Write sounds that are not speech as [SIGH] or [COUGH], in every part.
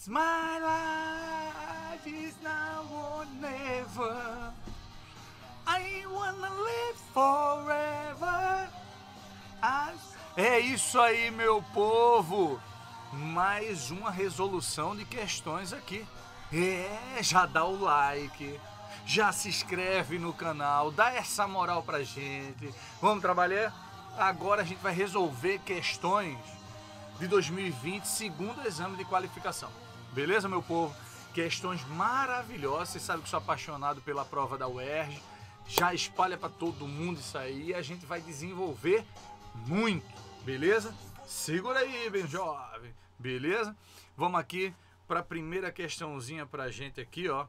It's my life is now or never. I wanna live forever. É isso aí, meu povo. Mais uma resolução de questões aqui. É, já dá o like, já se inscreve no canal, dá essa moral pra gente. Vamos trabalhar? Agora a gente vai resolver questões de 2020, segundo exame de qualificação. Beleza, meu povo? Questões maravilhosas. Você sabe que sou apaixonado pela prova da UERJ. Já espalha para todo mundo isso aí e a gente vai desenvolver muito, beleza? Segura aí, bem jovem, beleza? Vamos aqui para a primeira questãozinha para a gente aqui, ó.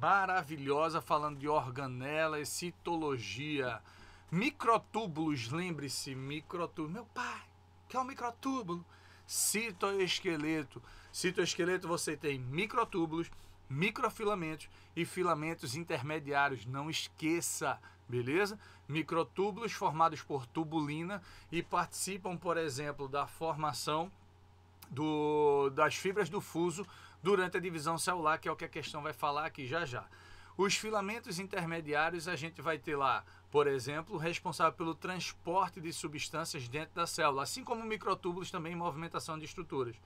Maravilhosa, falando de organela, citologia. Microtúbulos, lembre-se, microtúbulos. Meu pai, que é um microtúbulo? citoesqueleto. Citoesqueleto você tem microtúbulos, microfilamentos e filamentos intermediários. Não esqueça, beleza? Microtúbulos formados por tubulina e participam, por exemplo, da formação do, das fibras do fuso durante a divisão celular, que é o que a questão vai falar aqui já já. Os filamentos intermediários a gente vai ter lá, por exemplo, responsável pelo transporte de substâncias dentro da célula, assim como microtúbulos também em movimentação de estruturas.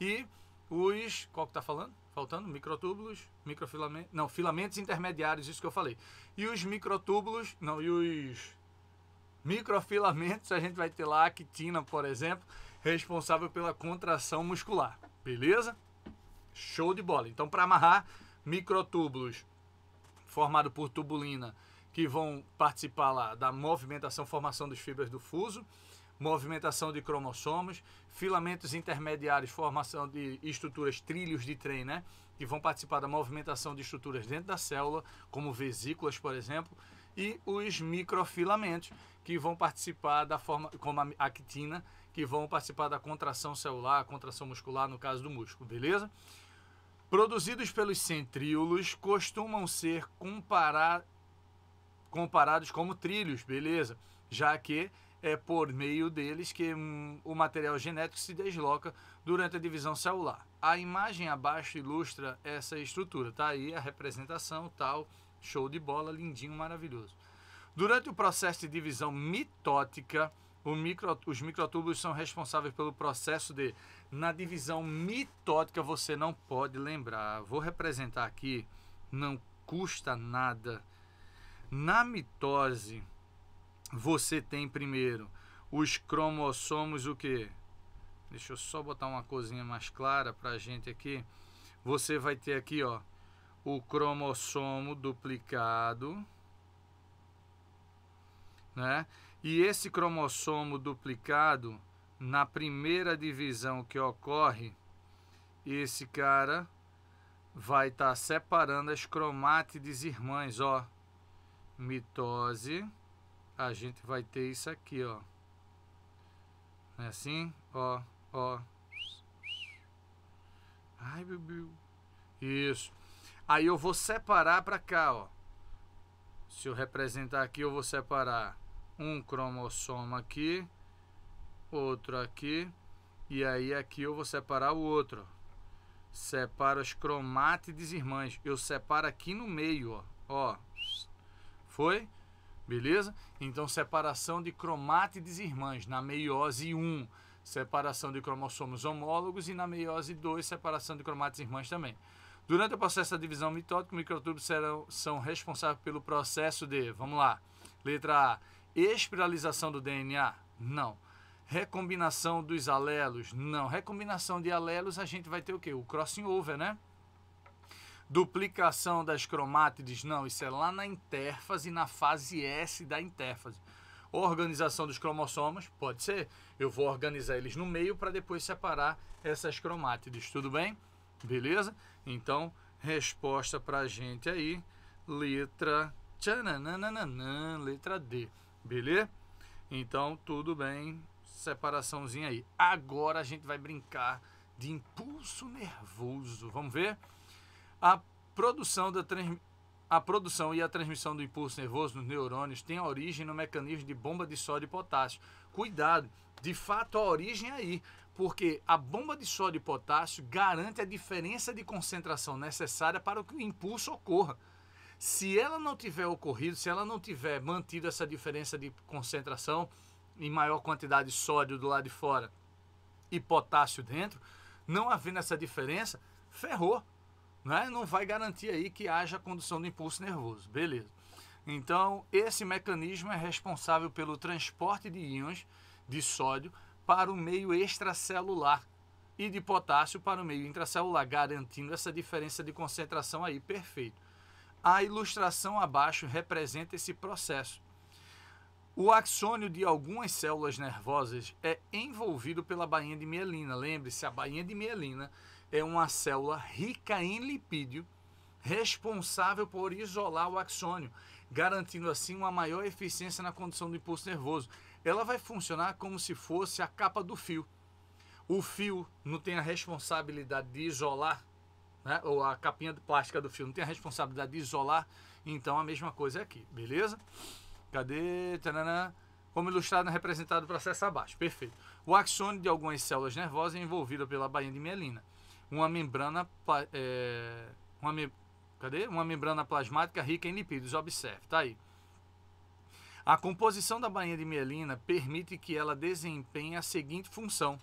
E os. Qual que está falando? Faltando? Microtúbulos, microfilamentos. Não, filamentos intermediários, isso que eu falei. E os microtúbulos. Não, e os microfilamentos, a gente vai ter lá a actina, por exemplo, responsável pela contração muscular. Beleza? Show de bola. Então, para amarrar, microtúbulos formado por tubulina, que vão participar lá da movimentação, formação das fibras do fuso, movimentação de cromossomos, filamentos intermediários, formação de estruturas, trilhos de trem, né? Que vão participar da movimentação de estruturas dentro da célula, como vesículas, por exemplo, e os microfilamentos, que vão participar da forma, como a actina, que vão participar da contração celular, contração muscular, no caso do músculo, beleza? produzidos pelos centríolos, costumam ser comparar, comparados como trilhos, beleza? Já que é por meio deles que hum, o material genético se desloca durante a divisão celular. A imagem abaixo ilustra essa estrutura, tá aí a representação, tal, show de bola, lindinho, maravilhoso. Durante o processo de divisão mitótica, micro, os microtúbulos são responsáveis pelo processo de na divisão mitótica você não pode lembrar. Vou representar aqui, não custa nada. Na mitose, você tem primeiro os cromossomos, o que? Deixa eu só botar uma coisinha mais clara para a gente aqui. Você vai ter aqui, ó, o cromossomo duplicado, né? E esse cromossomo duplicado, na primeira divisão que ocorre, esse cara vai estar tá separando as cromátides irmãs, ó. Mitose, a gente vai ter isso aqui, ó. É assim? Ó, ó. Ai, meu Deus. Isso. Aí eu vou separar para cá, ó. Se eu representar aqui, eu vou separar um cromossoma aqui outro aqui, e aí aqui eu vou separar o outro. Separo as cromátides irmãs. Eu separo aqui no meio, ó. ó. Foi? Beleza? Então, separação de cromátides irmãs na meiose 1, separação de cromossomos homólogos e na meiose 2, separação de cromátides irmãs também. Durante o processo da divisão mitótica, microtúbulos serão, são responsáveis pelo processo de, vamos lá, letra A, espiralização do DNA? Não. Recombinação dos alelos? Não. Recombinação de alelos, a gente vai ter o quê? O crossing over, né? Duplicação das cromátides? Não. Isso é lá na interfase, na fase S da interfase. Organização dos cromossomos? Pode ser. Eu vou organizar eles no meio para depois separar essas cromátides. Tudo bem? Beleza? Então, resposta para a gente aí. Letra... Tchananana, letra D. Beleza? Então, tudo bem separaçãozinha aí. Agora a gente vai brincar de impulso nervoso. Vamos ver? A produção, da trans... a produção e a transmissão do impulso nervoso nos neurônios tem origem no mecanismo de bomba de sódio e potássio. Cuidado, de fato a origem é aí, porque a bomba de sódio e potássio garante a diferença de concentração necessária para que o impulso ocorra. Se ela não tiver ocorrido, se ela não tiver mantido essa diferença de concentração, em maior quantidade de sódio do lado de fora e potássio dentro, não havendo essa diferença, ferrou. Né? Não vai garantir aí que haja condução do impulso nervoso. Beleza. Então, esse mecanismo é responsável pelo transporte de íons de sódio para o meio extracelular e de potássio para o meio intracelular, garantindo essa diferença de concentração aí perfeito. A ilustração abaixo representa esse processo. O axônio de algumas células nervosas é envolvido pela bainha de mielina. Lembre-se, a bainha de mielina é uma célula rica em lipídio responsável por isolar o axônio, garantindo assim uma maior eficiência na condução do impulso nervoso. Ela vai funcionar como se fosse a capa do fio. O fio não tem a responsabilidade de isolar, né? ou a capinha de plástica do fio não tem a responsabilidade de isolar, então a mesma coisa é aqui, beleza? Cadê? Tanana. Como ilustrado na é representado o processo abaixo. Perfeito. O axônio de algumas células nervosas é envolvido pela bainha de mielina. Uma membrana. É, uma, me, cadê? uma membrana plasmática rica em lipídios. Observe, tá aí. A composição da bainha de mielina permite que ela desempenhe a seguinte função.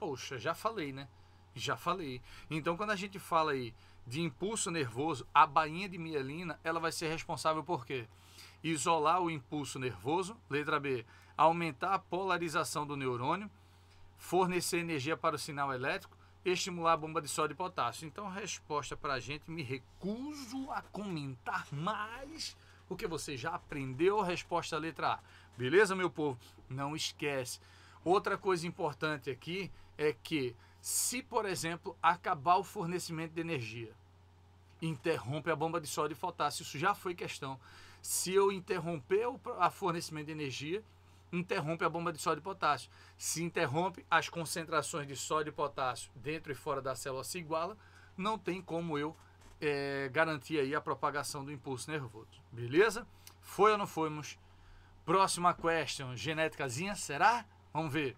Poxa, já falei, né? Já falei. Então, quando a gente fala aí de impulso nervoso, a bainha de mielina, ela vai ser responsável por quê? isolar o impulso nervoso. Letra B, aumentar a polarização do neurônio, fornecer energia para o sinal elétrico, estimular a bomba de sódio e potássio. Então, resposta para a gente, me recuso a comentar mais o que você já aprendeu. Resposta letra A. Beleza, meu povo? Não esquece. Outra coisa importante aqui é que, se por exemplo, acabar o fornecimento de energia, interrompe a bomba de sódio e potássio, isso já foi questão se eu interromper o fornecimento de energia, interrompe a bomba de sódio e potássio. Se interrompe, as concentrações de sódio e potássio dentro e fora da célula se igualam, não tem como eu é, garantir aí a propagação do impulso nervoso. Beleza? Foi ou não fomos? Próxima question, genéticazinha, será? Vamos ver.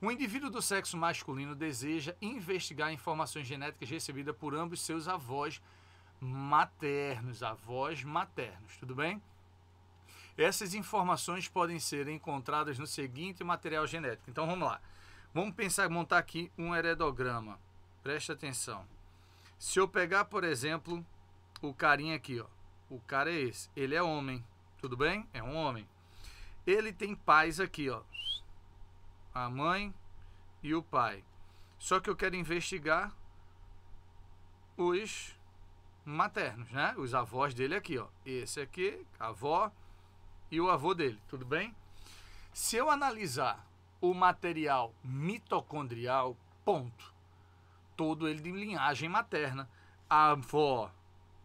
O indivíduo do sexo masculino deseja investigar informações genéticas recebidas por ambos seus avós maternos, avós maternos, tudo bem? Essas informações podem ser encontradas no seguinte material genético. Então vamos lá. Vamos pensar, montar aqui um heredograma. Preste atenção. Se eu pegar, por exemplo, o carinha aqui, ó. O cara é esse. Ele é homem. Tudo bem? É um homem. Ele tem pais aqui, ó. A mãe e o pai. Só que eu quero investigar os maternos, né? Os avós dele aqui, ó. Esse aqui, a avó e o avô dele, tudo bem? Se eu analisar o material mitocondrial, ponto, todo ele de linhagem materna. A avó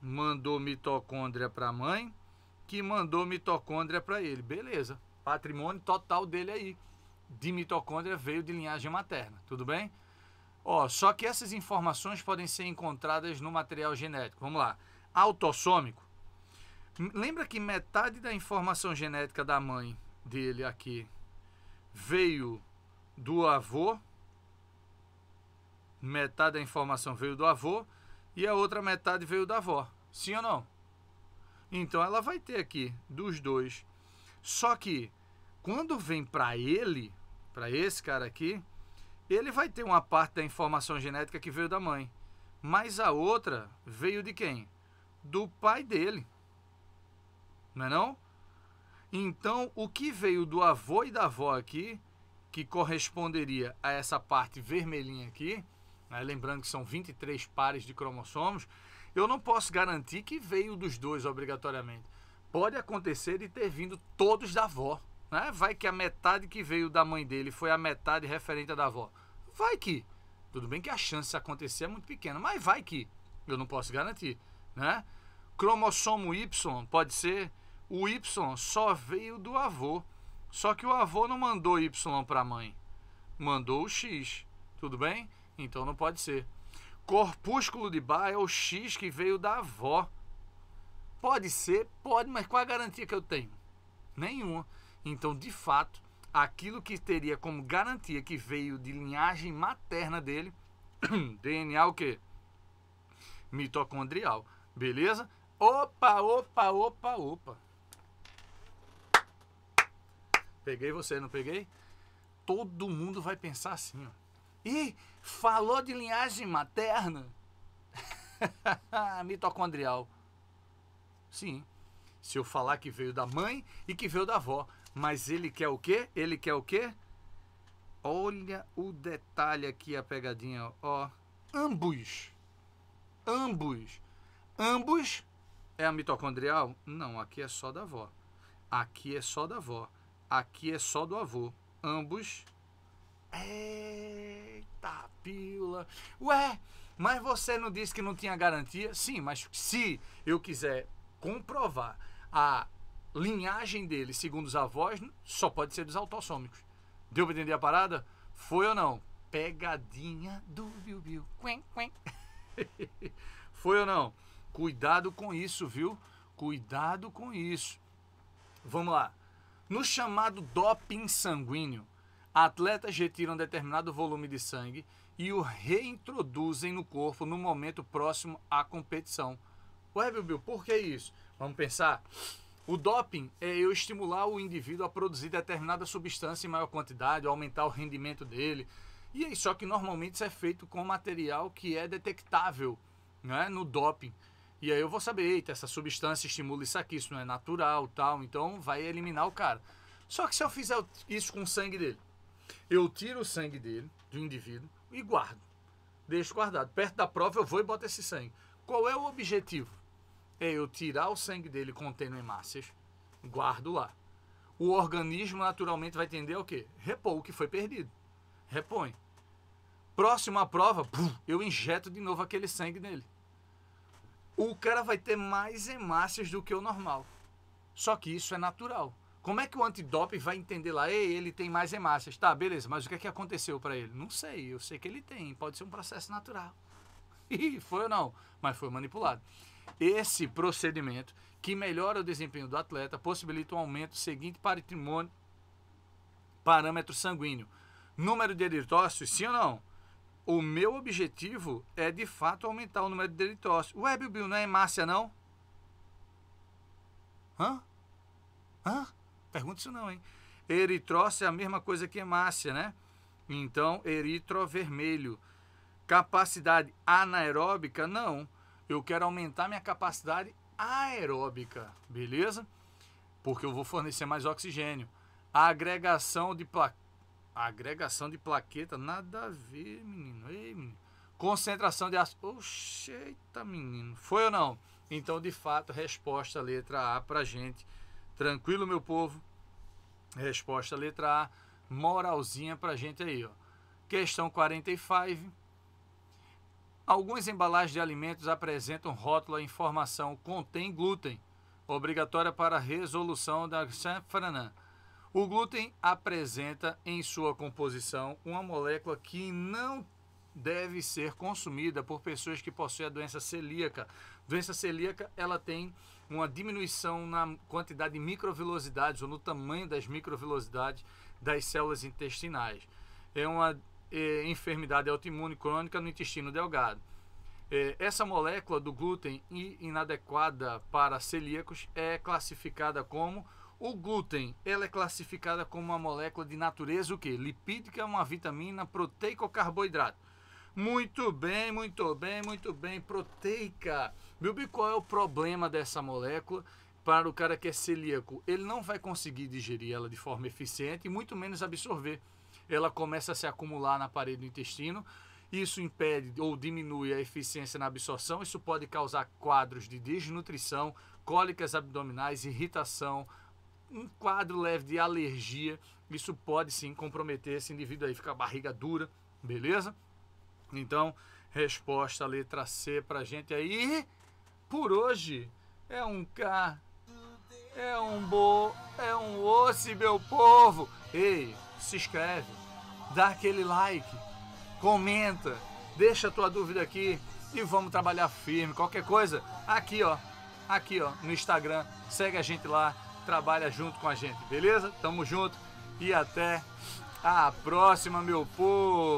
mandou mitocôndria para a mãe, que mandou mitocôndria para ele. Beleza. Patrimônio total dele aí de mitocôndria veio de linhagem materna, tudo bem? Ó, oh, só que essas informações podem ser encontradas no material genético. Vamos lá. Autossômico. Lembra que metade da informação genética da mãe dele aqui veio do avô? Metade da informação veio do avô e a outra metade veio da avó. Sim ou não? Então ela vai ter aqui dos dois. Só que quando vem para ele, para esse cara aqui, ele vai ter uma parte da informação genética que veio da mãe, mas a outra veio de quem? Do pai dele. Não é não? Então, o que veio do avô e da avó aqui, que corresponderia a essa parte vermelhinha aqui, né? lembrando que são 23 pares de cromossomos, eu não posso garantir que veio dos dois obrigatoriamente. Pode acontecer de ter vindo todos da avó. Né? Vai que a metade que veio da mãe dele foi a metade referente à da avó. Vai que. Tudo bem que a chance de acontecer é muito pequena, mas vai que. Eu não posso garantir. Né? Cromossomo Y pode ser. O Y só veio do avô. Só que o avô não mandou Y para a mãe. Mandou o X. Tudo bem? Então não pode ser. Corpúsculo de Bar é o X que veio da avó. Pode ser, pode, mas qual a garantia que eu tenho? Nenhuma. Então, de fato, aquilo que teria como garantia que veio de linhagem materna dele, [COUGHS] DNA o quê? Mitocondrial. Beleza? Opa, opa, opa, opa. Peguei você, não peguei? Todo mundo vai pensar assim, ó. Ih, falou de linhagem materna? [LAUGHS] Mitocondrial. Sim. Se eu falar que veio da mãe e que veio da avó, mas ele quer o quê? Ele quer o quê? Olha o detalhe aqui, a pegadinha, ó. Ambos. Ambos. Ambos é a mitocondrial? Não, aqui é só da avó. Aqui é só da avó. Aqui é só do avô. Ambos. Eita pila. Ué, mas você não disse que não tinha garantia? Sim, mas se eu quiser comprovar a linhagem dele, segundo os avós, só pode ser dos autossômicos. Deu para entender a parada? Foi ou não? Pegadinha do Biu Biu. Quen, quen. [LAUGHS] Foi ou não? Cuidado com isso, viu? Cuidado com isso. Vamos lá. No chamado doping sanguíneo, atletas retiram determinado volume de sangue e o reintroduzem no corpo no momento próximo à competição. Ué, Bilbil, por que isso? Vamos pensar? O doping é eu estimular o indivíduo a produzir determinada substância em maior quantidade, aumentar o rendimento dele. E aí, só que normalmente isso é feito com material que é detectável né, no doping. E aí eu vou saber, eita, essa substância estimula isso aqui, isso não é natural tal, então vai eliminar o cara. Só que se eu fizer isso com o sangue dele, eu tiro o sangue dele, do indivíduo, e guardo. Deixo guardado. Perto da prova eu vou e boto esse sangue. Qual é o objetivo? é eu tirar o sangue dele contendo hemácias, guardo lá. O organismo naturalmente vai tender ao quê? Repor o que foi perdido. Repõe. Próxima prova, eu injeto de novo aquele sangue nele. O cara vai ter mais hemácias do que o normal. Só que isso é natural. Como é que o antidoping vai entender lá, ei, ele tem mais hemácias? Tá, beleza, mas o que é que aconteceu para ele? Não sei, eu sei que ele tem, pode ser um processo natural. E [LAUGHS] foi ou não, mas foi manipulado. Esse procedimento, que melhora o desempenho do atleta, possibilita o um aumento do seguinte patrimônio, parâmetro sanguíneo. Número de eritrócitos, sim ou não? O meu objetivo é, de fato, aumentar o número de eritrócitos. Ué, Bill, não é hemácia, não? Hã? Hã? Pergunta isso não, hein? Eritrócito é a mesma coisa que hemácia, né? Então, eritro vermelho. Capacidade anaeróbica, não eu quero aumentar minha capacidade aeróbica, beleza? Porque eu vou fornecer mais oxigênio. A agregação de pla... a agregação de plaqueta, nada a ver, menino. Ei, menino. Concentração de ácido. Oxe, eita, menino. Foi ou não? Então, de fato, resposta letra A pra gente. Tranquilo, meu povo? Resposta letra A. Moralzinha pra gente aí, ó. Questão 45 Algumas embalagens de alimentos apresentam rótula em informação contém glúten, obrigatória para resolução da Sanfranan. O glúten apresenta em sua composição uma molécula que não deve ser consumida por pessoas que possuem a doença celíaca. Doença celíaca, ela tem uma diminuição na quantidade de microvilosidades ou no tamanho das microvilosidades das células intestinais. É uma é, enfermidade autoimune crônica no intestino delgado. É, essa molécula do glúten inadequada para celíacos é classificada como o glúten. Ela é classificada como uma molécula de natureza o quê? Lipídica, uma vitamina proteico-carboidrato. Muito bem, muito bem, muito bem. Proteica. Bilbi, qual é o problema dessa molécula? Para o cara que é celíaco, ele não vai conseguir digerir ela de forma eficiente e muito menos absorver ela começa a se acumular na parede do intestino. Isso impede ou diminui a eficiência na absorção. Isso pode causar quadros de desnutrição, cólicas abdominais, irritação, um quadro leve de alergia. Isso pode sim comprometer esse indivíduo aí, fica a barriga dura, beleza? Então, resposta letra C pra gente aí. Por hoje é um K, é um Bo, é um Osse, meu povo. Ei, se inscreve dá aquele like, comenta, deixa a tua dúvida aqui e vamos trabalhar firme. Qualquer coisa, aqui ó, aqui ó, no Instagram, segue a gente lá, trabalha junto com a gente, beleza? Tamo junto e até a próxima, meu povo!